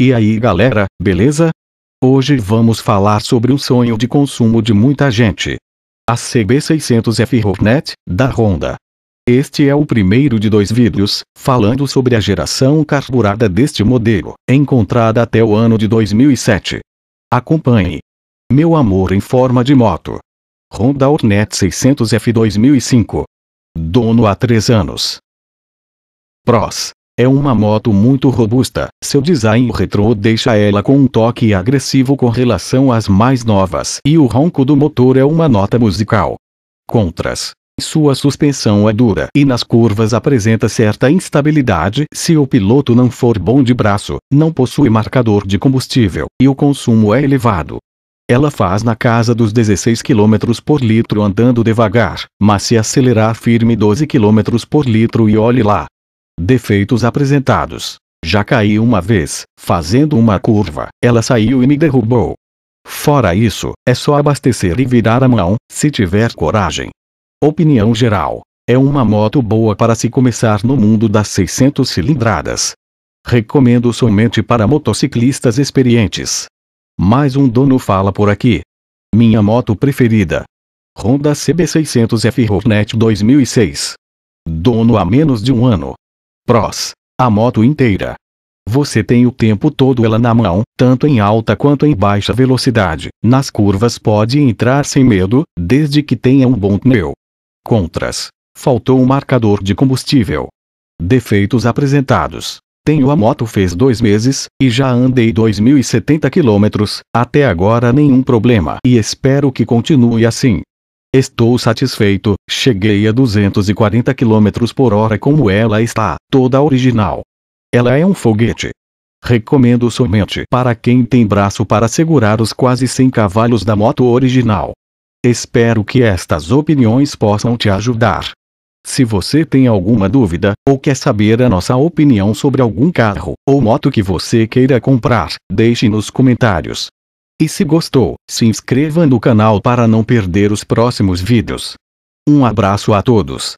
E aí galera, beleza? Hoje vamos falar sobre o sonho de consumo de muita gente. A CB600F Hornet, da Honda. Este é o primeiro de dois vídeos, falando sobre a geração carburada deste modelo, encontrada até o ano de 2007. Acompanhe. Meu amor em forma de moto. Honda Hornet 600F 2005. Dono há 3 anos. Pros. É uma moto muito robusta, seu design retrô deixa ela com um toque agressivo com relação às mais novas e o ronco do motor é uma nota musical. Contras. Sua suspensão é dura e nas curvas apresenta certa instabilidade se o piloto não for bom de braço, não possui marcador de combustível e o consumo é elevado. Ela faz na casa dos 16 km por litro andando devagar, mas se acelerar firme 12 km por litro e olhe lá defeitos apresentados. Já caí uma vez, fazendo uma curva, ela saiu e me derrubou. Fora isso, é só abastecer e virar a mão, se tiver coragem. Opinião geral: é uma moto boa para se começar no mundo das 600 cilindradas. Recomendo somente para motociclistas experientes. Mais um dono fala por aqui. Minha moto preferida. Honda CB600 F Hornet 2006. Dono há menos de um ano. Prós. A moto inteira. Você tem o tempo todo ela na mão, tanto em alta quanto em baixa velocidade. Nas curvas pode entrar sem medo, desde que tenha um bom pneu. Contras. Faltou um marcador de combustível. Defeitos apresentados. Tenho a moto fez dois meses, e já andei 2.070 quilômetros, até agora nenhum problema. E espero que continue assim. Estou satisfeito, cheguei a 240 km por hora como ela está, toda original. Ela é um foguete. Recomendo somente para quem tem braço para segurar os quase 100 cavalos da moto original. Espero que estas opiniões possam te ajudar. Se você tem alguma dúvida, ou quer saber a nossa opinião sobre algum carro ou moto que você queira comprar, deixe nos comentários. E se gostou, se inscreva no canal para não perder os próximos vídeos. Um abraço a todos.